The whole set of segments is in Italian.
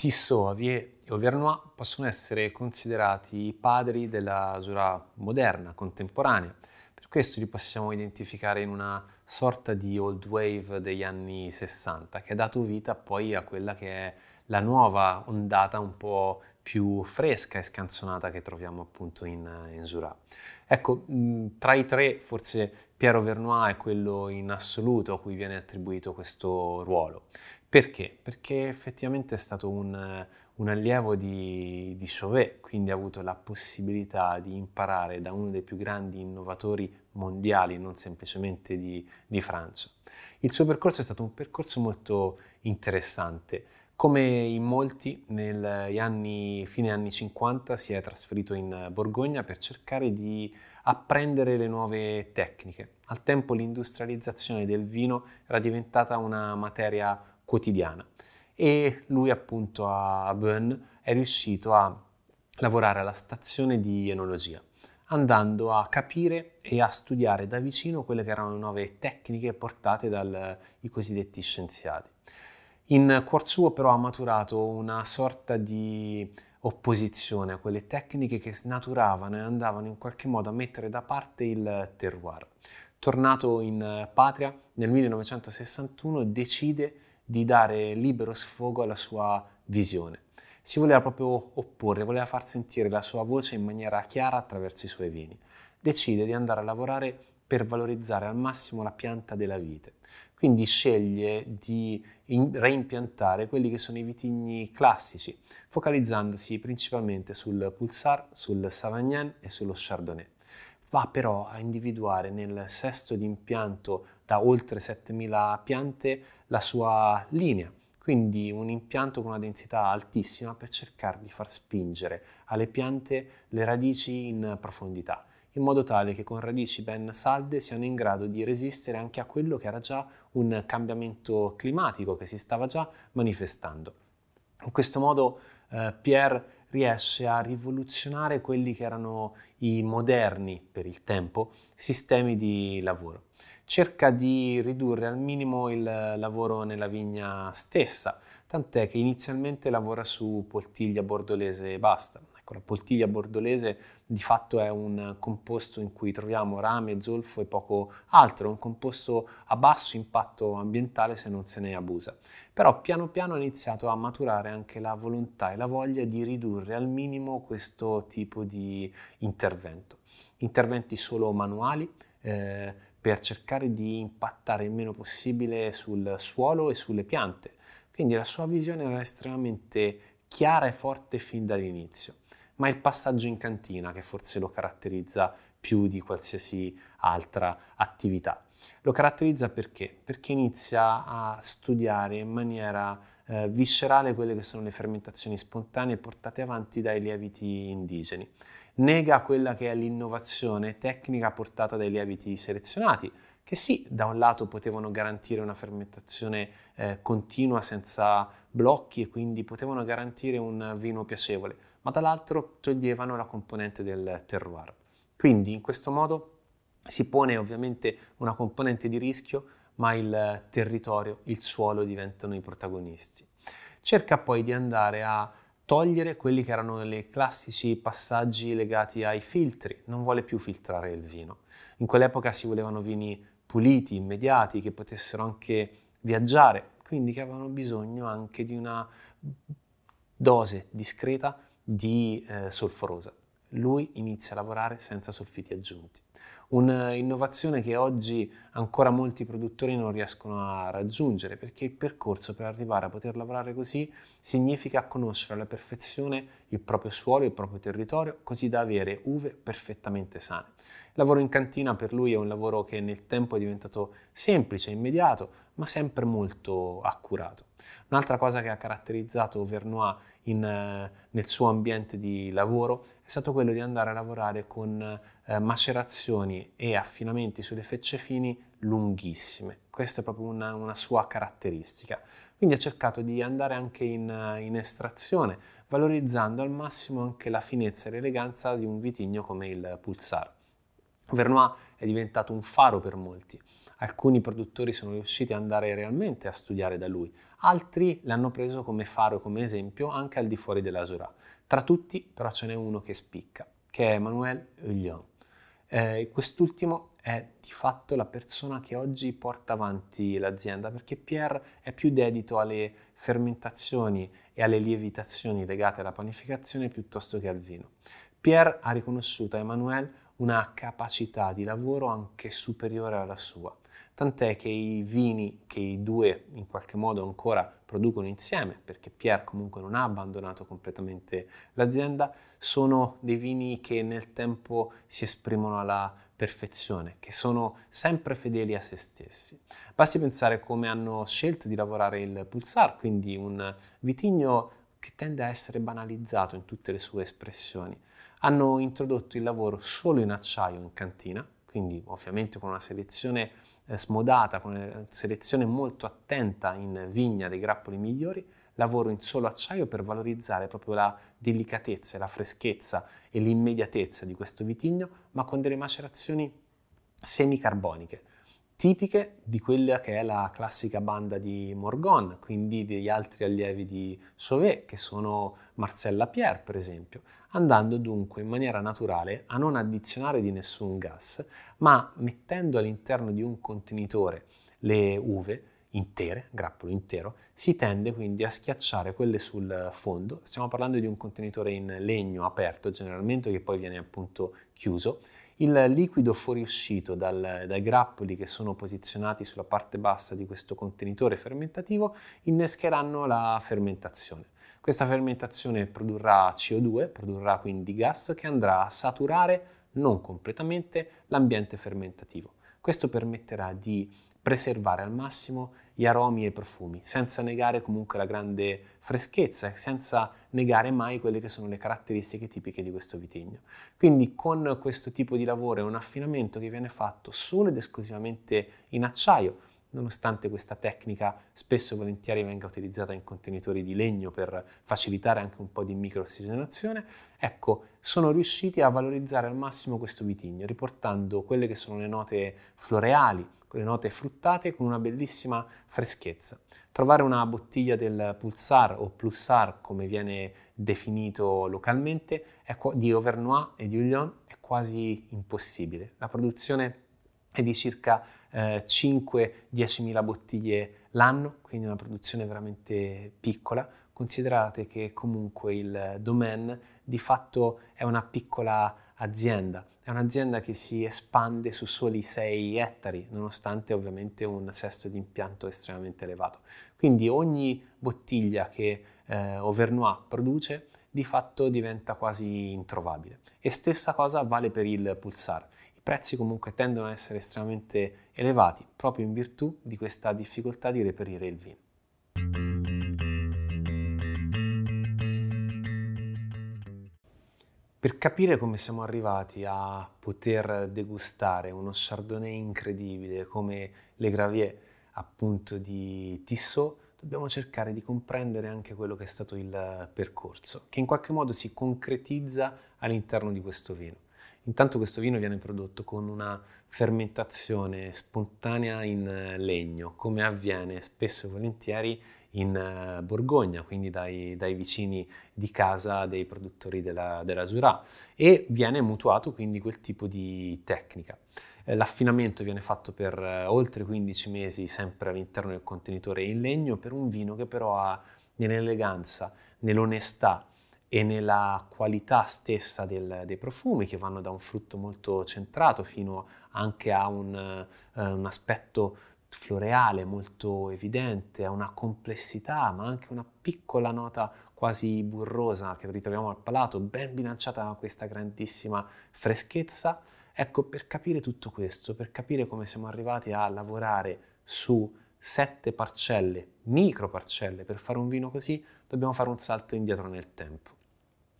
Tissot e Auvernois possono essere considerati i padri della Jura moderna, contemporanea. Per questo li possiamo identificare in una sorta di old wave degli anni 60, che ha dato vita poi a quella che è la nuova ondata un po' più fresca e scanzonata che troviamo appunto in, in Zura. Ecco, mh, tra i tre forse Piero Vernois è quello in assoluto a cui viene attribuito questo ruolo. Perché? Perché effettivamente è stato un, un allievo di, di Chauvet, quindi ha avuto la possibilità di imparare da uno dei più grandi innovatori mondiali, non semplicemente di, di Francia. Il suo percorso è stato un percorso molto interessante come in molti, negli anni, fine anni 50 si è trasferito in Borgogna per cercare di apprendere le nuove tecniche. Al tempo l'industrializzazione del vino era diventata una materia quotidiana e lui appunto a Bern è riuscito a lavorare alla stazione di enologia andando a capire e a studiare da vicino quelle che erano le nuove tecniche portate dai cosiddetti scienziati. In cuor suo però ha maturato una sorta di opposizione a quelle tecniche che snaturavano e andavano in qualche modo a mettere da parte il terroir. Tornato in eh, patria nel 1961 decide di dare libero sfogo alla sua visione. Si voleva proprio opporre, voleva far sentire la sua voce in maniera chiara attraverso i suoi vini. Decide di andare a lavorare per valorizzare al massimo la pianta della vite quindi sceglie di in- reimpiantare quelli che sono i vitigni classici, focalizzandosi principalmente sul Pulsar, sul Savagnin e sullo Chardonnay. Va però a individuare nel sesto di impianto da oltre 7000 piante la sua linea, quindi un impianto con una densità altissima per cercare di far spingere alle piante le radici in profondità in modo tale che con radici ben salde siano in grado di resistere anche a quello che era già un cambiamento climatico che si stava già manifestando. In questo modo eh, Pierre riesce a rivoluzionare quelli che erano i moderni, per il tempo, sistemi di lavoro. Cerca di ridurre al minimo il lavoro nella vigna stessa, tant'è che inizialmente lavora su poltiglia bordolese e basta. Ecco, la poltiglia bordolese di fatto è un composto in cui troviamo rame, zolfo e poco altro, un composto a basso impatto ambientale se non se ne abusa. Però piano piano ha iniziato a maturare anche la volontà e la voglia di ridurre al minimo questo tipo di intervento. Interventi solo manuali, eh, per cercare di impattare il meno possibile sul suolo e sulle piante. Quindi la sua visione era estremamente chiara e forte fin dall'inizio ma il passaggio in cantina che forse lo caratterizza più di qualsiasi altra attività. Lo caratterizza perché? Perché inizia a studiare in maniera eh, viscerale quelle che sono le fermentazioni spontanee portate avanti dai lieviti indigeni. Nega quella che è l'innovazione tecnica portata dai lieviti selezionati, che sì, da un lato potevano garantire una fermentazione eh, continua senza blocchi e quindi potevano garantire un vino piacevole, ma dall'altro toglievano la componente del terroir. Quindi in questo modo si pone ovviamente una componente di rischio, ma il territorio, il suolo diventano i protagonisti. Cerca poi di andare a togliere quelli che erano i classici passaggi legati ai filtri, non vuole più filtrare il vino. In quell'epoca si volevano vini puliti, immediati, che potessero anche viaggiare, quindi che avevano bisogno anche di una dose discreta di eh, solforosa. Lui inizia a lavorare senza solfiti aggiunti. Un'innovazione eh, che oggi ancora molti produttori non riescono a raggiungere perché il percorso per arrivare a poter lavorare così significa conoscere alla perfezione il proprio suolo, il proprio territorio, così da avere uve perfettamente sane. Il lavoro in cantina per lui è un lavoro che nel tempo è diventato semplice, immediato, ma sempre molto accurato. Un'altra cosa che ha caratterizzato Vernois in, eh, nel suo ambiente di lavoro è stato quello di andare a lavorare con eh, macerazioni e affinamenti sulle fecce fini lunghissime. Questa è proprio una, una sua caratteristica. Quindi ha cercato di andare anche in, eh, in estrazione, valorizzando al massimo anche la finezza e l'eleganza di un vitigno come il Pulsar. Vernois è diventato un faro per molti Alcuni produttori sono riusciti ad andare realmente a studiare da lui, altri l'hanno preso come faro e come esempio anche al di fuori della Jorah. Tra tutti però ce n'è uno che spicca, che è Emmanuel Hullion. Eh, quest'ultimo è di fatto la persona che oggi porta avanti l'azienda perché Pierre è più dedito alle fermentazioni e alle lievitazioni legate alla panificazione piuttosto che al vino. Pierre ha riconosciuto a Emmanuel una capacità di lavoro anche superiore alla sua tant'è che i vini che i due in qualche modo ancora producono insieme, perché Pierre comunque non ha abbandonato completamente l'azienda, sono dei vini che nel tempo si esprimono alla perfezione, che sono sempre fedeli a se stessi. Basti pensare come hanno scelto di lavorare il Pulsar, quindi un vitigno che tende a essere banalizzato in tutte le sue espressioni. Hanno introdotto il lavoro solo in acciaio in cantina, quindi ovviamente con una selezione eh, smodata, con una eh, selezione molto attenta in vigna dei grappoli migliori, lavoro in solo acciaio per valorizzare proprio la delicatezza, la freschezza e l'immediatezza di questo vitigno, ma con delle macerazioni semicarboniche tipiche di quella che è la classica banda di Morgon, quindi degli altri allievi di Chauvet, che sono Marcella Pierre, per esempio, andando dunque in maniera naturale a non addizionare di nessun gas, ma mettendo all'interno di un contenitore le uve intere, grappolo intero, si tende quindi a schiacciare quelle sul fondo. Stiamo parlando di un contenitore in legno aperto generalmente che poi viene appunto chiuso il liquido fuoriuscito dal, dai grappoli che sono posizionati sulla parte bassa di questo contenitore fermentativo innescheranno la fermentazione. Questa fermentazione produrrà CO2, produrrà quindi gas che andrà a saturare non completamente l'ambiente fermentativo. Questo permetterà di preservare al massimo gli aromi e i profumi, senza negare comunque la grande freschezza, senza negare mai quelle che sono le caratteristiche tipiche di questo vitigno. Quindi con questo tipo di lavoro è un affinamento che viene fatto solo ed esclusivamente in acciaio, nonostante questa tecnica spesso e volentieri venga utilizzata in contenitori di legno per facilitare anche un po' di microossigenazione, ecco, sono riusciti a valorizzare al massimo questo vitigno, riportando quelle che sono le note floreali, con le note fruttate, con una bellissima freschezza. Trovare una bottiglia del Pulsar o Pulsar, come viene definito localmente, di Auvernois e di Ullon è quasi impossibile. La produzione è di circa eh, 5-10 mila bottiglie l'anno, quindi una produzione veramente piccola. Considerate che comunque il Domaine di fatto è una piccola azienda. È un'azienda che si espande su soli 6 ettari, nonostante ovviamente un sesto di impianto estremamente elevato. Quindi ogni bottiglia che eh, Auvernois produce di fatto diventa quasi introvabile. E stessa cosa vale per il Pulsar. I prezzi comunque tendono ad essere estremamente elevati proprio in virtù di questa difficoltà di reperire il vino. Per capire come siamo arrivati a poter degustare uno chardonnay incredibile come le Gravier appunto di Tissot, dobbiamo cercare di comprendere anche quello che è stato il percorso, che in qualche modo si concretizza all'interno di questo vino. Intanto questo vino viene prodotto con una fermentazione spontanea in legno, come avviene spesso e volentieri in eh, Borgogna, quindi dai, dai, vicini di casa dei produttori della, della Jura e viene mutuato quindi quel tipo di tecnica. Eh, l'affinamento viene fatto per eh, oltre 15 mesi sempre all'interno del contenitore in legno per un vino che però ha nell'eleganza, nell'onestà e nella qualità stessa del, dei profumi che vanno da un frutto molto centrato fino anche a un, uh, un aspetto floreale molto evidente, ha una complessità, ma anche una piccola nota quasi burrosa che ritroviamo al palato, ben bilanciata da questa grandissima freschezza. Ecco, per capire tutto questo, per capire come siamo arrivati a lavorare su sette parcelle, micro parcelle, per fare un vino così, dobbiamo fare un salto indietro nel tempo.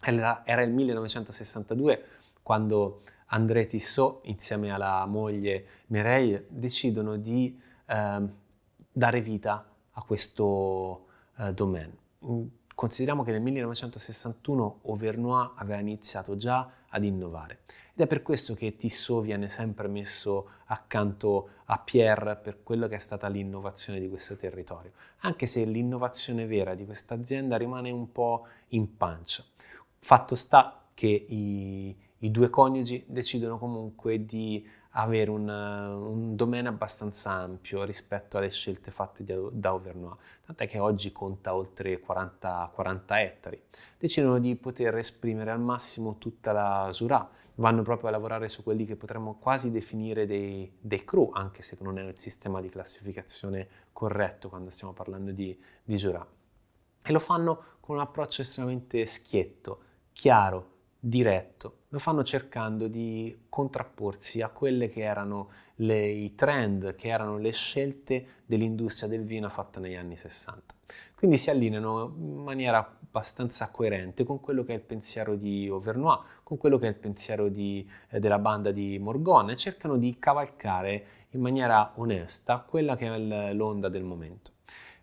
Era, era il 1962 quando André Tissot, insieme alla moglie Mireille, decidono di Ehm, dare vita a questo eh, domain. Mm, consideriamo che nel 1961 Auvernois aveva iniziato già ad innovare ed è per questo che Tissot viene sempre messo accanto a Pierre per quello che è stata l'innovazione di questo territorio, anche se l'innovazione vera di questa azienda rimane un po' in pancia. Fatto sta che i, i due coniugi decidono comunque di avere un, eh, un domain abbastanza ampio rispetto alle scelte fatte di, da Auvernois, tant'è che oggi conta oltre 40, 40 ettari. Decidono di poter esprimere al massimo tutta la Jura, vanno proprio a lavorare su quelli che potremmo quasi definire dei, dei crew, anche se non è il sistema di classificazione corretto quando stiamo parlando di, di Jura. E lo fanno con un approccio estremamente schietto, chiaro, diretto, lo fanno cercando di contrapporsi a quelle che erano le, i trend, che erano le scelte dell'industria del vino fatta negli anni 60. Quindi si allineano in maniera abbastanza coerente con quello che è il pensiero di Auvernois, con quello che è il pensiero di, eh, della banda di Morgone, cercano di cavalcare in maniera onesta quella che è l'onda del momento.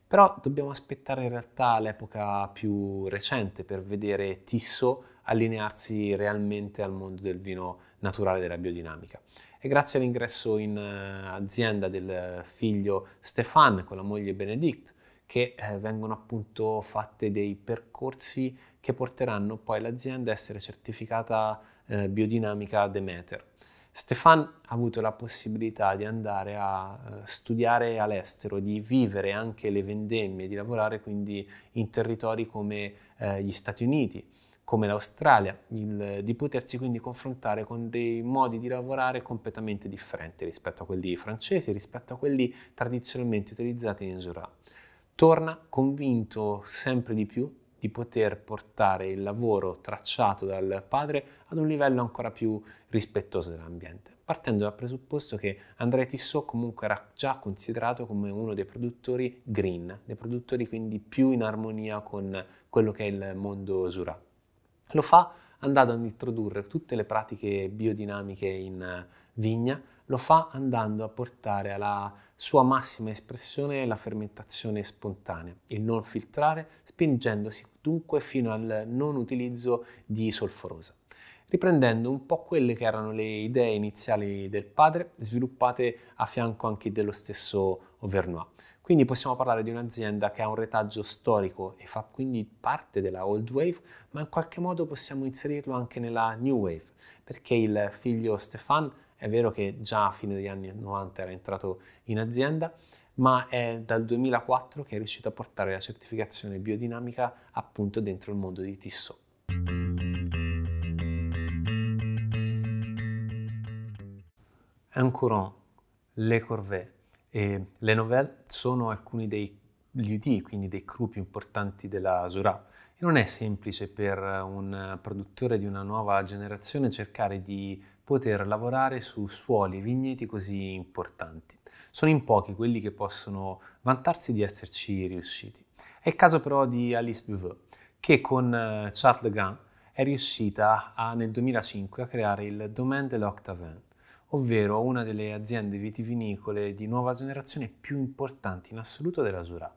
Però dobbiamo aspettare in realtà l'epoca più recente per vedere Tissot allinearsi realmente al mondo del vino naturale della biodinamica. E grazie all'ingresso in eh, azienda del figlio Stefan con la moglie Benedict, che eh, vengono appunto fatte dei percorsi che porteranno poi l'azienda a essere certificata eh, biodinamica Demeter. Stefan ha avuto la possibilità di andare a studiare all'estero, di vivere anche le vendemmie, di lavorare quindi in territori come eh, gli Stati Uniti, come l'Australia, il, di potersi quindi confrontare con dei modi di lavorare completamente differenti rispetto a quelli francesi, rispetto a quelli tradizionalmente utilizzati in Jura. Torna convinto sempre di più di poter portare il lavoro tracciato dal padre ad un livello ancora più rispettoso dell'ambiente, partendo dal presupposto che André Tissot comunque era già considerato come uno dei produttori green, dei produttori quindi più in armonia con quello che è il mondo Jura. Lo fa andando ad introdurre tutte le pratiche biodinamiche in eh, vigna, lo fa andando a portare alla sua massima espressione la fermentazione spontanea, il non filtrare, spingendosi dunque fino al non utilizzo di solforosa. Riprendendo un po' quelle che erano le idee iniziali del padre, sviluppate a fianco anche dello stesso Auvernois. Quindi possiamo parlare di un'azienda che ha un retaggio storico e fa quindi parte della old wave, ma in qualche modo possiamo inserirlo anche nella new wave, perché il figlio Stefan è vero che già a fine degli anni 90 era entrato in azienda, ma è dal 2004 che è riuscito a portare la certificazione biodinamica appunto dentro il mondo di Tissot. Un courant, le corvée, e le novelle sono alcuni dei UD, quindi dei crew più importanti della Zorah. E non è semplice per un produttore di una nuova generazione cercare di poter lavorare su suoli e vigneti così importanti. Sono in pochi quelli che possono vantarsi di esserci riusciti. È il caso però di Alice Buveux, che con eh, Charles de è riuscita a, nel 2005 a creare il Domaine de l'Octavin, ovvero una delle aziende vitivinicole di nuova generazione più importanti in assoluto della Jura.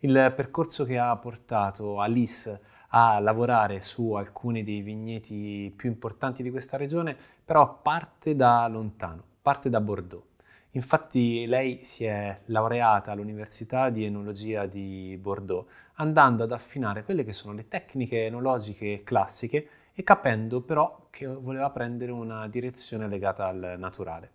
Il percorso che ha portato Alice a lavorare su alcuni dei vigneti più importanti di questa regione, però parte da lontano, parte da Bordeaux. Infatti lei si è laureata all'Università di Enologia di Bordeaux, andando ad affinare quelle che sono le tecniche enologiche classiche e capendo però che voleva prendere una direzione legata al naturale.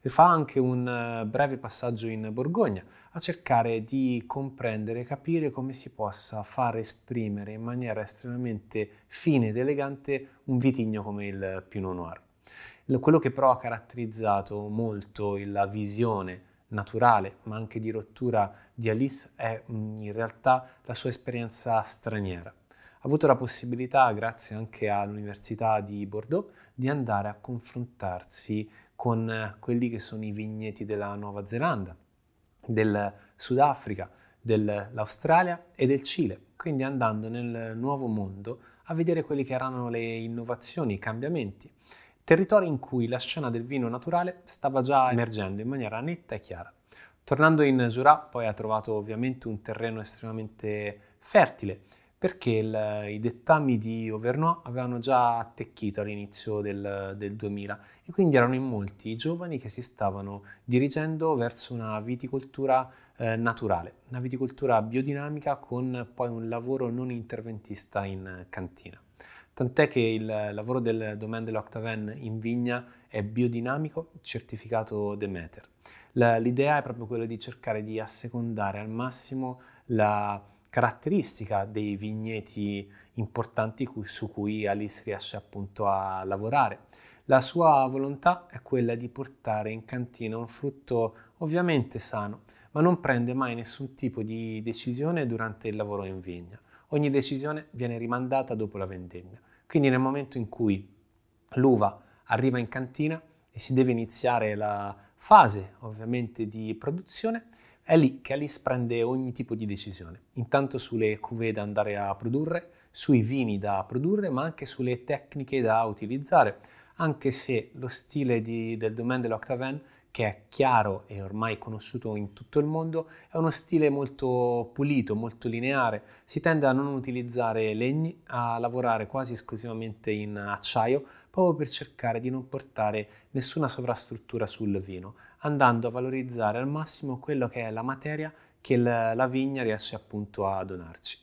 E fa anche un eh, breve passaggio in Borgogna a cercare di comprendere e capire come si possa far esprimere in maniera estremamente fine ed elegante un vitigno come il Pinot Noir. Quello che però ha caratterizzato molto la visione naturale, ma anche di rottura di Alice, è mm, in realtà la sua esperienza straniera avuto la possibilità, grazie anche all'Università di Bordeaux, di andare a confrontarsi con eh, quelli che sono i vigneti della Nuova Zelanda, del Sudafrica, dell'Australia e del Cile, quindi andando nel nuovo mondo a vedere quelle che erano le innovazioni, i cambiamenti, territori in cui la scena del vino naturale stava già emergendo in maniera netta e chiara. Tornando in Jura poi ha trovato ovviamente un terreno estremamente fertile perché il, i dettami di Auvernois avevano già attecchito all'inizio del, del 2000 e quindi erano in molti i giovani che si stavano dirigendo verso una viticoltura eh, naturale, una viticoltura biodinamica con poi un lavoro non interventista in cantina. Tant'è che il lavoro del Domaine de l'Octaven in vigna è biodinamico certificato Demeter. l'idea è proprio quella di cercare di assecondare al massimo la caratteristica dei vigneti importanti cui, su cui Alice riesce appunto a lavorare. La sua volontà è quella di portare in cantina un frutto ovviamente sano, ma non prende mai nessun tipo di decisione durante il lavoro in vigna. Ogni decisione viene rimandata dopo la vendemmia. Quindi nel momento in cui l'uva arriva in cantina e si deve iniziare la fase ovviamente di produzione, è lì che Alice prende ogni tipo di decisione, intanto sulle cuvée da andare a produrre, sui vini da produrre, ma anche sulle tecniche da utilizzare, anche se lo stile di, del Domaine de l'Octavin, che è chiaro e ormai conosciuto in tutto il mondo, è uno stile molto pulito, molto lineare. Si tende a non utilizzare legni, a lavorare quasi esclusivamente in acciaio, proprio per cercare di non portare nessuna sovrastruttura sul vino andando a valorizzare al massimo quello che è la materia che la, la vigna riesce appunto a donarci.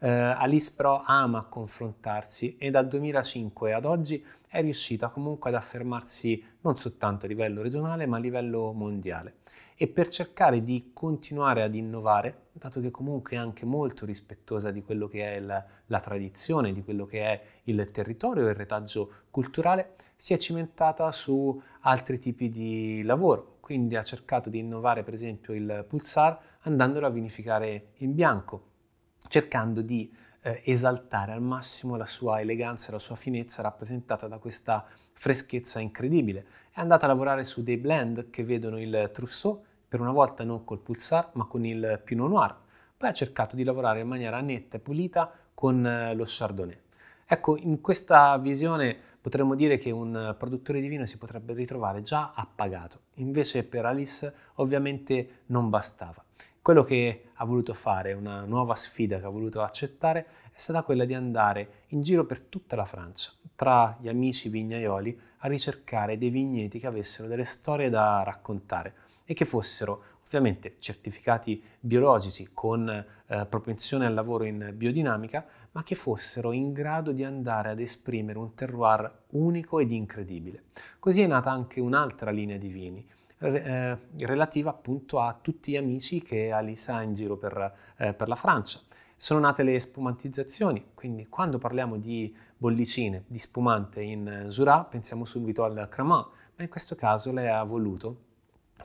Eh, Alice però ama confrontarsi e dal 2005 ad oggi è riuscita comunque ad affermarsi non soltanto a livello regionale ma a livello mondiale e per cercare di continuare ad innovare, dato che comunque è anche molto rispettosa di quello che è la, la tradizione, di quello che è il territorio e il retaggio culturale, si è cimentata su altri tipi di lavoro, quindi ha cercato di innovare per esempio il pulsar andandolo a vinificare in bianco, cercando di eh, esaltare al massimo la sua eleganza e la sua finezza rappresentata da questa freschezza incredibile. È andata a lavorare su dei blend che vedono il Trousseau, per una volta non col pulsar ma con il Pinot Noir, poi ha cercato di lavorare in maniera netta e pulita con eh, lo Chardonnay. Ecco, in questa visione potremmo dire che un produttore di vino si potrebbe ritrovare già appagato. Invece per Alice ovviamente non bastava. Quello che ha voluto fare, una nuova sfida che ha voluto accettare, è stata quella di andare in giro per tutta la Francia, tra gli amici vignaioli, a ricercare dei vigneti che avessero delle storie da raccontare e che fossero ovviamente certificati biologici con eh, propensione al lavoro in biodinamica, ma che fossero in grado di andare ad esprimere un terroir unico ed incredibile. Così è nata anche un'altra linea di vini, eh, relativa appunto a tutti gli amici che Alice ha in giro per, eh, per la Francia. Sono nate le spumantizzazioni, quindi quando parliamo di bollicine, di spumante in eh, Jura, pensiamo subito al Cremant, ma in questo caso lei ha voluto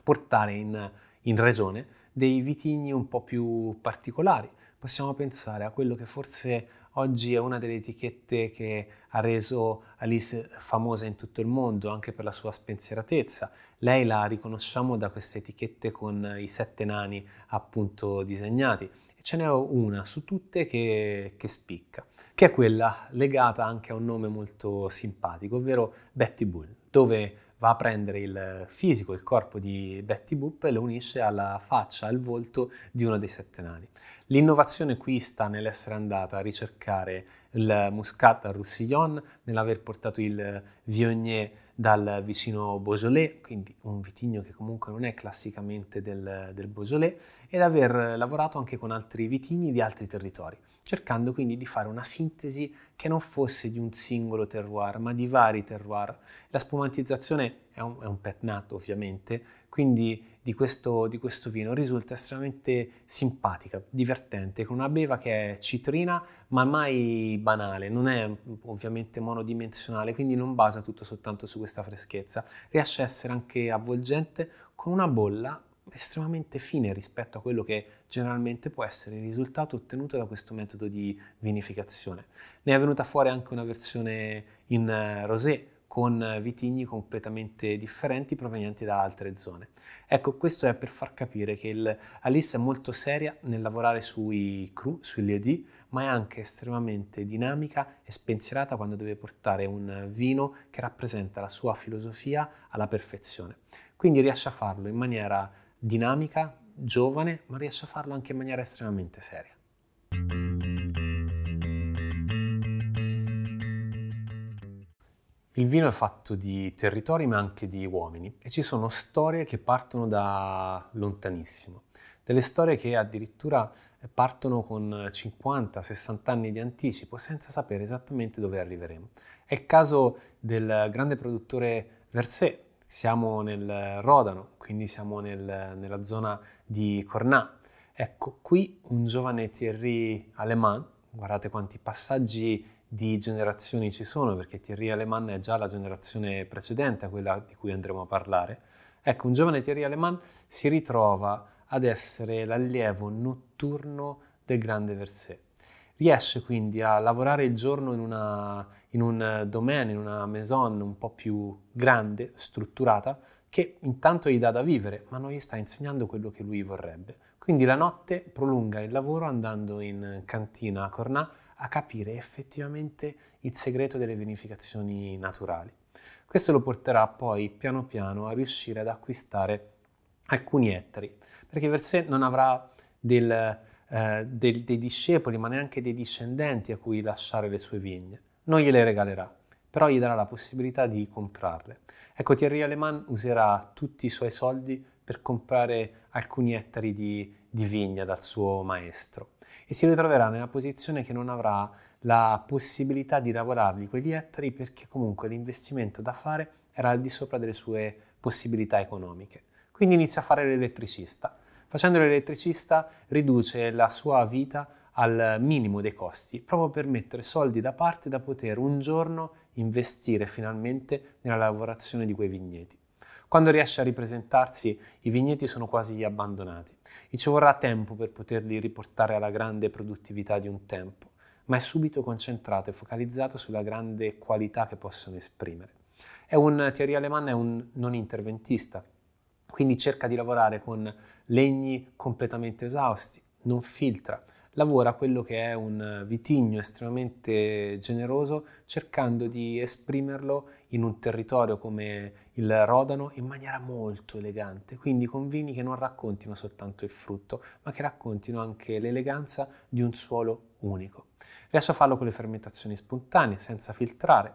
portare in, in regione dei vitigni un po' più particolari, possiamo pensare a quello che forse oggi è una delle etichette che ha reso Alice famosa in tutto il mondo, anche per la sua spensieratezza. Lei la riconosciamo da queste etichette con i sette nani appunto disegnati. Ce n'è una su tutte che, che spicca, che è quella legata anche a un nome molto simpatico, ovvero Betty Bull, dove va a prendere il fisico, il corpo di Betty Boop e lo unisce alla faccia, al volto di uno dei sette nani. L'innovazione qui sta nell'essere andata a ricercare il Muscat al Roussillon, nell'aver portato il Viognier dal vicino Beaujolais, quindi un vitigno che comunque non è classicamente del, del Beaujolais, ed aver lavorato anche con altri vitigni di altri territori cercando quindi di fare una sintesi che non fosse di un singolo terroir, ma di vari terroir. La spumantizzazione è un, è un petnato ovviamente, quindi di questo, di questo, vino risulta estremamente simpatica, divertente, con una beva che è citrina ma mai banale, non è ovviamente monodimensionale, quindi non basa tutto soltanto su questa freschezza, riesce a essere anche avvolgente con una bolla estremamente fine rispetto a quello che generalmente può essere il risultato ottenuto da questo metodo di vinificazione. Ne è venuta fuori anche una versione in eh, rosé con eh, vitigni completamente differenti provenienti da altre zone. Ecco, questo è per far capire che il, Alice è molto seria nel lavorare sui cru, sui liodi, ma è anche estremamente dinamica e spensierata quando deve portare un vino che rappresenta la sua filosofia alla perfezione. Quindi riesce a farlo in maniera dinamica, giovane, ma riesce a farlo anche in maniera estremamente seria. Il vino è fatto di territori ma anche di uomini e ci sono storie che partono da lontanissimo, delle storie che addirittura partono con 50-60 anni di anticipo senza sapere esattamente dove arriveremo. È il caso del grande produttore Verset, siamo nel Rodano, quindi siamo nel, nella zona di Cornà. Ecco, qui un giovane Thierry Aleman, guardate quanti passaggi di generazioni ci sono, perché Thierry Aleman è già la generazione precedente a quella di cui andremo a parlare. Ecco, un giovane Thierry Aleman si ritrova ad essere l'allievo notturno del grande Verset riesce quindi a lavorare il giorno in, una, in un eh, domain, in una maison un po' più grande, strutturata, che intanto gli dà da vivere, ma non gli sta insegnando quello che lui vorrebbe. Quindi la notte prolunga il lavoro andando in cantina a Cornà a capire effettivamente il segreto delle vinificazioni naturali. Questo lo porterà poi piano piano a riuscire ad acquistare alcuni ettari, perché per sé non avrà del, eh, del, dei discepoli, ma neanche dei discendenti a cui lasciare le sue vigne. Non gliele regalerà, però gli darà la possibilità di comprarle. Ecco, Thierry Aleman userà tutti i suoi soldi per comprare alcuni ettari di, di vigna dal suo maestro e si ritroverà nella posizione che non avrà la possibilità di lavorargli quegli ettari perché comunque l'investimento da fare era al di sopra delle sue possibilità economiche. Quindi inizia a fare l'elettricista Facendo l'elettricista riduce la sua vita al minimo dei costi, proprio per mettere soldi da parte da poter un giorno investire finalmente nella lavorazione di quei vigneti. Quando riesce a ripresentarsi, i vigneti sono quasi abbandonati e ci vorrà tempo per poterli riportare alla grande produttività di un tempo, ma è subito concentrato e focalizzato sulla grande qualità che possono esprimere. È un, Thierry Alemann è un non interventista, quindi cerca di lavorare con legni completamente esausti, non filtra, lavora quello che è un vitigno estremamente generoso cercando di esprimerlo in un territorio come il Rodano in maniera molto elegante, quindi con vini che non raccontino soltanto il frutto, ma che raccontino anche l'eleganza di un suolo unico. Riesce a farlo con le fermentazioni spontanee, senza filtrare.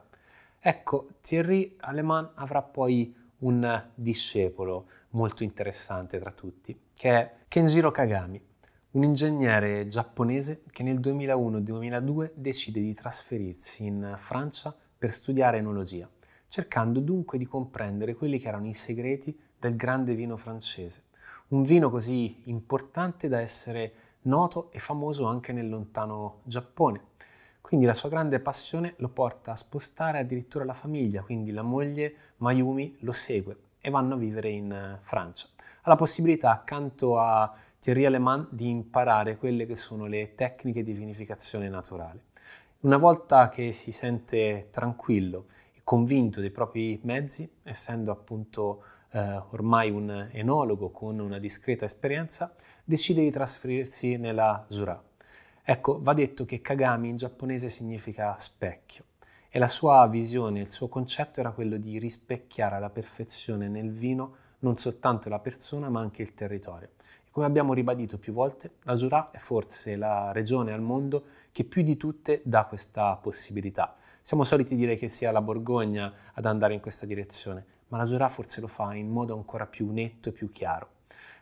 Ecco, Thierry Aleman avrà poi un discepolo, molto interessante tra tutti, che è Kenjiro Kagami, un ingegnere giapponese che nel 2001-2002 decide di trasferirsi in Francia per studiare enologia, cercando dunque di comprendere quelli che erano i segreti del grande vino francese, un vino così importante da essere noto e famoso anche nel lontano Giappone. Quindi la sua grande passione lo porta a spostare addirittura la famiglia, quindi la moglie Mayumi lo segue e vanno a vivere in eh, Francia. Ha la possibilità, accanto a Thierry Aleman, di imparare quelle che sono le tecniche di vinificazione naturale. Una volta che si sente tranquillo e convinto dei propri mezzi, essendo appunto eh, ormai un enologo con una discreta esperienza, decide di trasferirsi nella Jura. Ecco, va detto che Kagami in giapponese significa specchio e la sua visione, il suo concetto era quello di rispecchiare alla perfezione nel vino non soltanto la persona ma anche il territorio. come abbiamo ribadito più volte, la Giura è forse la regione al mondo che più di tutte dà questa possibilità. Siamo soliti dire che sia la Borgogna ad andare in questa direzione, ma la Giura forse lo fa in modo ancora più netto e più chiaro.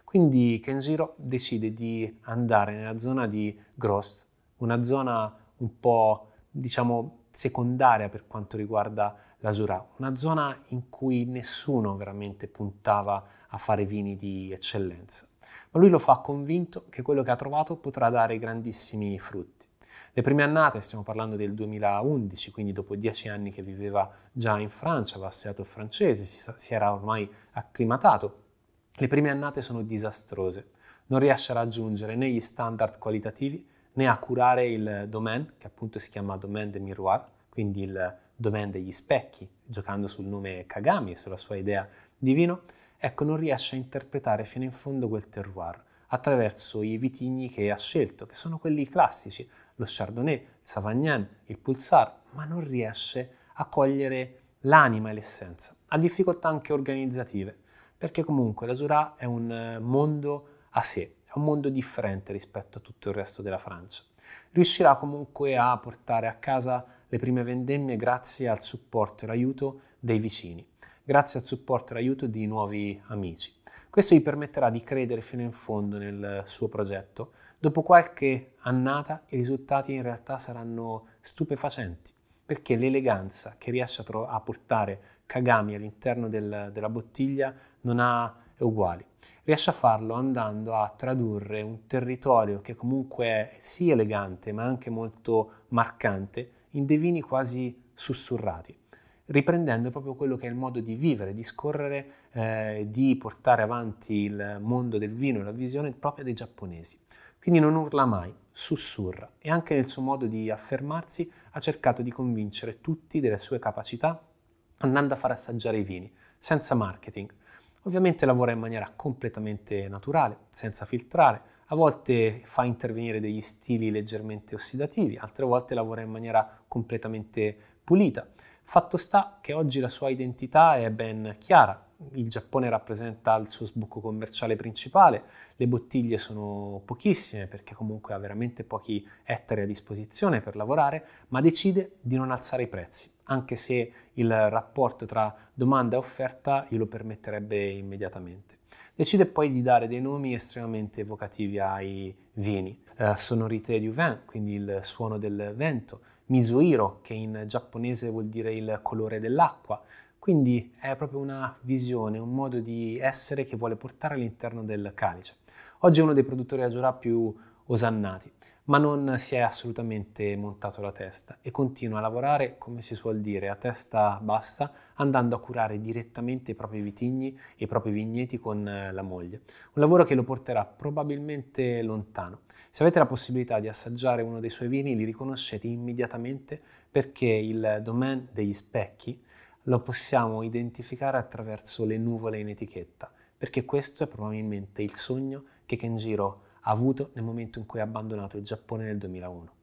Quindi Kenjiro decide di andare nella zona di Gross, una zona un po' diciamo secondaria per quanto riguarda la Jura, una zona in cui nessuno veramente puntava a fare vini di eccellenza. Ma lui lo fa convinto che quello che ha trovato potrà dare grandissimi frutti. Le prime annate, stiamo parlando del 2011, quindi dopo dieci anni che viveva già in Francia, aveva studiato il francese, si, si era ormai acclimatato. Le prime annate sono disastrose. Non riesce a raggiungere né gli standard qualitativi né a curare il domain, che appunto si chiama domain de miroir, quindi il domain degli specchi, giocando sul nome Kagami e sulla sua idea divino, ecco, non riesce a interpretare fino in fondo quel terroir attraverso i vitigni che ha scelto, che sono quelli classici, lo Chardonnay, il Savagnin, il Pulsar, ma non riesce a cogliere l'anima e l'essenza. Ha difficoltà anche organizzative, perché comunque la Jura è un eh, mondo a sé, è un mondo differente rispetto a tutto il resto della Francia. Riuscirà comunque a portare a casa le prime vendemmie grazie al supporto e l'aiuto dei vicini, grazie al supporto e l'aiuto di nuovi amici. Questo gli permetterà di credere fino in fondo nel suo progetto. Dopo qualche annata i risultati in realtà saranno stupefacenti, perché l'eleganza che riesce a, portare Kagami all'interno del, della bottiglia non ha uguali. Riesce a farlo andando a tradurre un territorio che comunque è sì elegante ma anche molto marcante in devini quasi sussurrati, riprendendo proprio quello che è il modo di vivere, di scorrere, eh, di portare avanti il mondo del vino e la visione propria dei giapponesi. Quindi non urla mai, sussurra e anche nel suo modo di affermarsi ha cercato di convincere tutti delle sue capacità andando a far assaggiare i vini, senza marketing, Ovviamente lavora in maniera completamente naturale, senza filtrare, a volte fa intervenire degli stili leggermente ossidativi, altre volte lavora in maniera completamente pulita. Fatto sta che oggi la sua identità è ben chiara, il Giappone rappresenta il suo sbocco commerciale principale, le bottiglie sono pochissime perché comunque ha veramente pochi ettari a disposizione per lavorare, ma decide di non alzare i prezzi, anche se il rapporto tra domanda e offerta glielo permetterebbe immediatamente. Decide poi di dare dei nomi estremamente evocativi ai vini, eh, sonorité du vin, quindi il suono del vento, misuiro, che in giapponese vuol dire il colore dell'acqua, quindi è proprio una visione, un modo di essere che vuole portare all'interno del calice. Oggi è uno dei produttori a Giorà più osannati, ma non si è assolutamente montato la testa e continua a lavorare, come si suol dire, a testa bassa, andando a curare direttamente i propri vitigni e i propri vigneti con eh, la moglie. Un lavoro che lo porterà probabilmente lontano. Se avete la possibilità di assaggiare uno dei suoi vini, li riconoscete immediatamente perché il domain degli specchi lo possiamo identificare attraverso le nuvole in etichetta, perché questo è probabilmente il sogno che Kenjiro ha avuto nel momento in cui ha abbandonato il Giappone nel 2001.